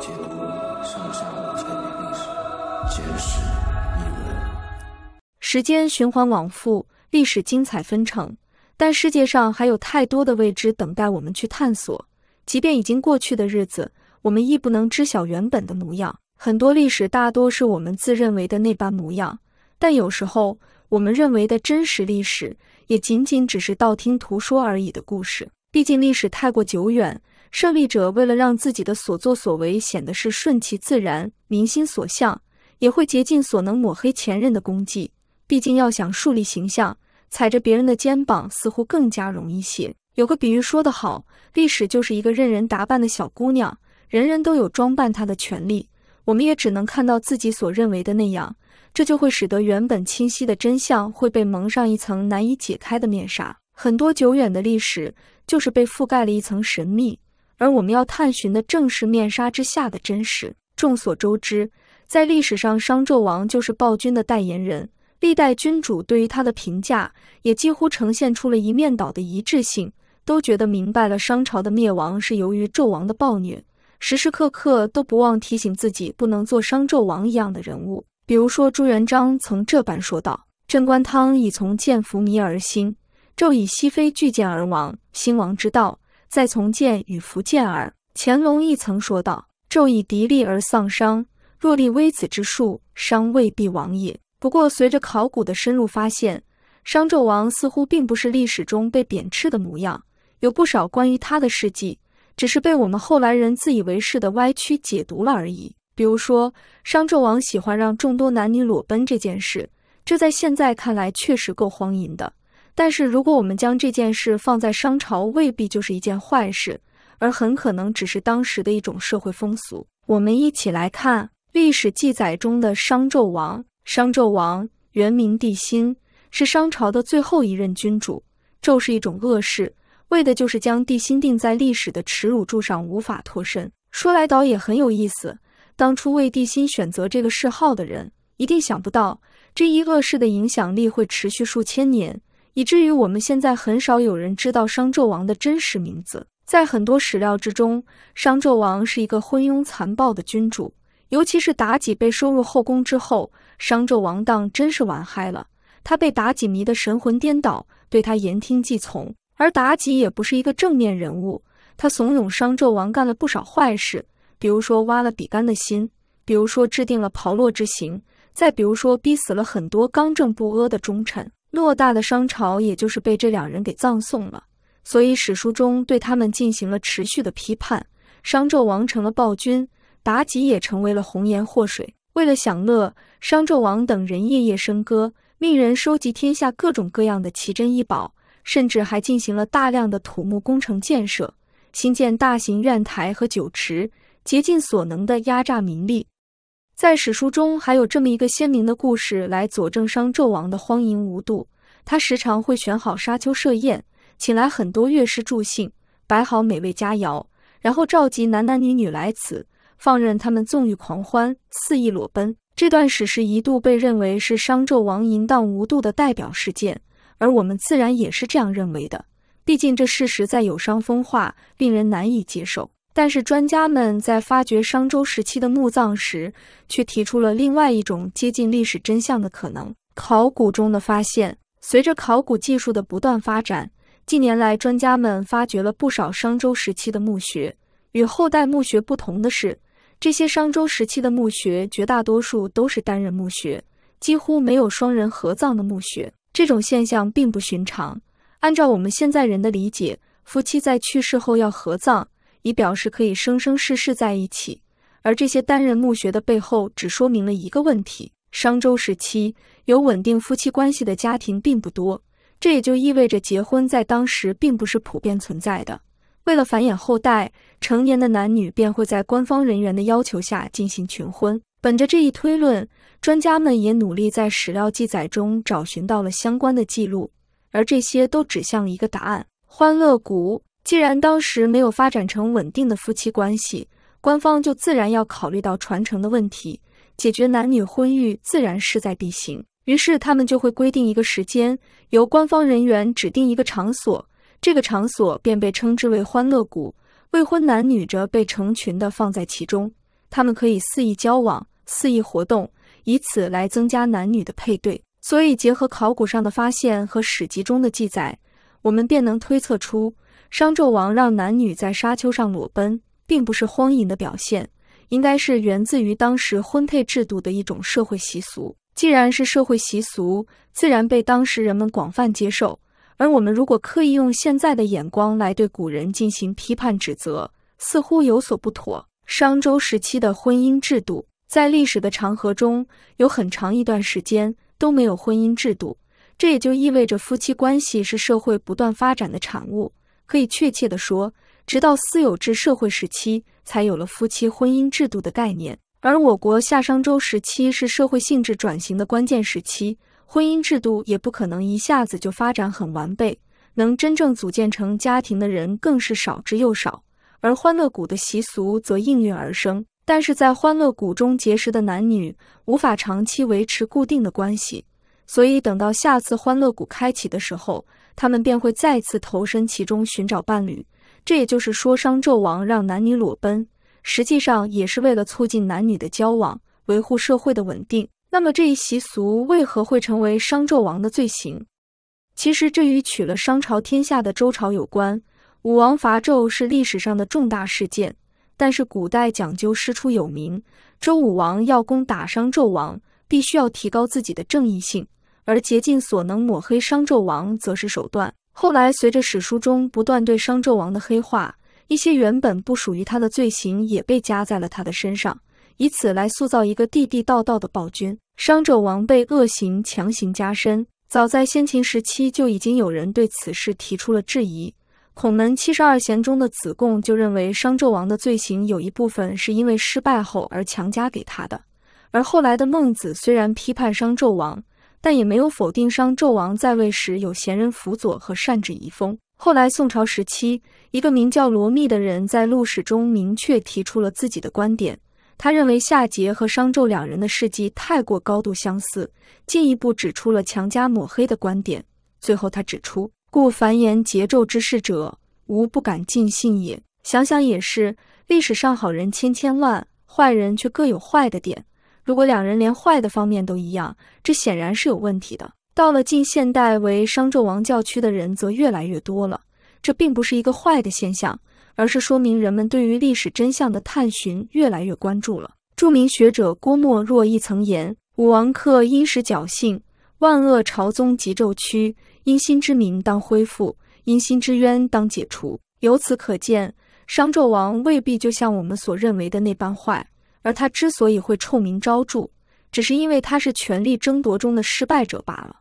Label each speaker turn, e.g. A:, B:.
A: 上下五千年历史，时间循环往复，历史精彩纷呈，但世界上还有太多的未知等待我们去探索。即便已经过去的日子，我们亦不能知晓原本的模样。很多历史大多是我们自认为的那般模样，但有时候我们认为的真实历史，也仅仅只是道听途说而已的故事。毕竟历史太过久远。胜利者为了让自己的所作所为显得是顺其自然、民心所向，也会竭尽所能抹黑前任的功绩。毕竟要想树立形象，踩着别人的肩膀似乎更加容易些。有个比喻说得好，历史就是一个任人打扮的小姑娘，人人都有装扮她的权利。我们也只能看到自己所认为的那样，这就会使得原本清晰的真相会被蒙上一层难以解开的面纱。很多久远的历史就是被覆盖了一层神秘。而我们要探寻的正是面纱之下的真实。众所周知，在历史上，商纣王就是暴君的代言人，历代君主对于他的评价也几乎呈现出了一面倒的一致性，都觉得明白了商朝的灭亡是由于纣王的暴虐，时时刻刻都不忘提醒自己不能做商纣王一样的人物。比如说，朱元璋曾这般说道：“镇关汤以从剑伏弥而兴，纣以西非巨剑而亡，兴亡之道。”再从建与福建耳。乾隆亦曾说道：“纣以敌力而丧商，若立微子之术，商未必亡也。”不过，随着考古的深入，发现商纣王似乎并不是历史中被贬斥的模样，有不少关于他的事迹，只是被我们后来人自以为是的歪曲解读了而已。比如说，商纣王喜欢让众多男女裸奔这件事，这在现在看来确实够荒淫的。但是，如果我们将这件事放在商朝，未必就是一件坏事，而很可能只是当时的一种社会风俗。我们一起来看历史记载中的商纣王。商纣王原名帝辛，是商朝的最后一任君主。纣是一种恶谥，为的就是将帝辛定在历史的耻辱柱上，无法脱身。说来倒也很有意思，当初为帝辛选择这个谥号的人，一定想不到这一恶势的影响力会持续数千年。以至于我们现在很少有人知道商纣王的真实名字。在很多史料之中，商纣王是一个昏庸残暴的君主。尤其是妲己被收入后宫之后，商纣王当真是玩嗨了。他被妲己迷得神魂颠倒，对他言听计从。而妲己也不是一个正面人物，他怂恿商纣王干了不少坏事，比如说挖了比干的心，比如说制定了炮烙之刑，再比如说逼死了很多刚正不阿的忠臣。偌大的商朝，也就是被这两人给葬送了，所以史书中对他们进行了持续的批判。商纣王成了暴君，妲己也成为了红颜祸水。为了享乐，商纣王等人夜夜笙歌，命人收集天下各种各样的奇珍异宝，甚至还进行了大量的土木工程建设，新建大型院台和酒池，竭尽所能地压榨民力。在史书中还有这么一个鲜明的故事来佐证商纣王的荒淫无度。他时常会选好沙丘设宴，请来很多乐师助兴，摆好美味佳肴，然后召集男男女女来此，放任他们纵欲狂欢，肆意裸奔。这段史实一度被认为是商纣王淫荡无度的代表事件，而我们自然也是这样认为的。毕竟这事实在有伤风化，令人难以接受。但是专家们在发掘商周时期的墓葬时，却提出了另外一种接近历史真相的可能。考古中的发现，随着考古技术的不断发展，近年来专家们发掘了不少商周时期的墓穴。与后代墓穴不同的是，这些商周时期的墓穴绝大多数都是单人墓穴，几乎没有双人合葬的墓穴。这种现象并不寻常。按照我们现在人的理解，夫妻在去世后要合葬。以表示可以生生世世在一起，而这些单人墓穴的背后只说明了一个问题：商周时期有稳定夫妻关系的家庭并不多。这也就意味着结婚在当时并不是普遍存在的。为了繁衍后代，成年的男女便会在官方人员的要求下进行群婚。本着这一推论，专家们也努力在史料记载中找寻到了相关的记录，而这些都指向了一个答案：欢乐谷。既然当时没有发展成稳定的夫妻关系，官方就自然要考虑到传承的问题，解决男女婚育自然势在必行。于是他们就会规定一个时间，由官方人员指定一个场所，这个场所便被称之为“欢乐谷”。未婚男女则被成群的放在其中，他们可以肆意交往、肆意活动，以此来增加男女的配对。所以，结合考古上的发现和史籍中的记载，我们便能推测出。商纣王让男女在沙丘上裸奔，并不是荒淫的表现，应该是源自于当时婚配制度的一种社会习俗。既然是社会习俗，自然被当时人们广泛接受。而我们如果刻意用现在的眼光来对古人进行批判指责，似乎有所不妥。商周时期的婚姻制度，在历史的长河中有很长一段时间都没有婚姻制度，这也就意味着夫妻关系是社会不断发展的产物。可以确切地说，直到私有制社会时期，才有了夫妻婚姻制度的概念。而我国夏商周时期是社会性质转型的关键时期，婚姻制度也不可能一下子就发展很完备，能真正组建成家庭的人更是少之又少。而欢乐谷的习俗则应运而生。但是在欢乐谷中结识的男女无法长期维持固定的关系，所以等到下次欢乐谷开启的时候。他们便会再次投身其中寻找伴侣。这也就是说，商纣王让男女裸奔，实际上也是为了促进男女的交往，维护社会的稳定。那么这一习俗为何会成为商纣王的罪行？其实这与取了商朝天下的周朝有关。武王伐纣是历史上的重大事件，但是古代讲究师出有名，周武王要攻打商纣王，必须要提高自己的正义性。而竭尽所能抹黑商纣王，则是手段。后来，随着史书中不断对商纣王的黑化，一些原本不属于他的罪行也被加在了他的身上，以此来塑造一个地地道道的暴君。商纣王被恶行强行加深。早在先秦时期，就已经有人对此事提出了质疑。孔门七十二贤中的子贡就认为，商纣王的罪行有一部分是因为失败后而强加给他的。而后来的孟子虽然批判商纣王，但也没有否定商纣王在位时有贤人辅佐和善治遗风。后来宋朝时期，一个名叫罗密的人在《录史》中明确提出了自己的观点。他认为夏桀和商纣两人的事迹太过高度相似，进一步指出了强加抹黑的观点。最后他指出：“故凡言桀纣之事者，吾不敢尽信也。”想想也是，历史上好人千千万，坏人却各有坏的点。如果两人连坏的方面都一样，这显然是有问题的。到了近现代，为商纣王教区的人则越来越多了。这并不是一个坏的现象，而是说明人们对于历史真相的探寻越来越关注了。著名学者郭沫若一曾言：“武王克殷，实侥幸；万恶朝宗及纣屈，殷辛之民当恢复，殷辛之冤当解除。”由此可见，商纣王未必就像我们所认为的那般坏。而他之所以会臭名昭著，只是因为他是权力争夺中的失败者罢了。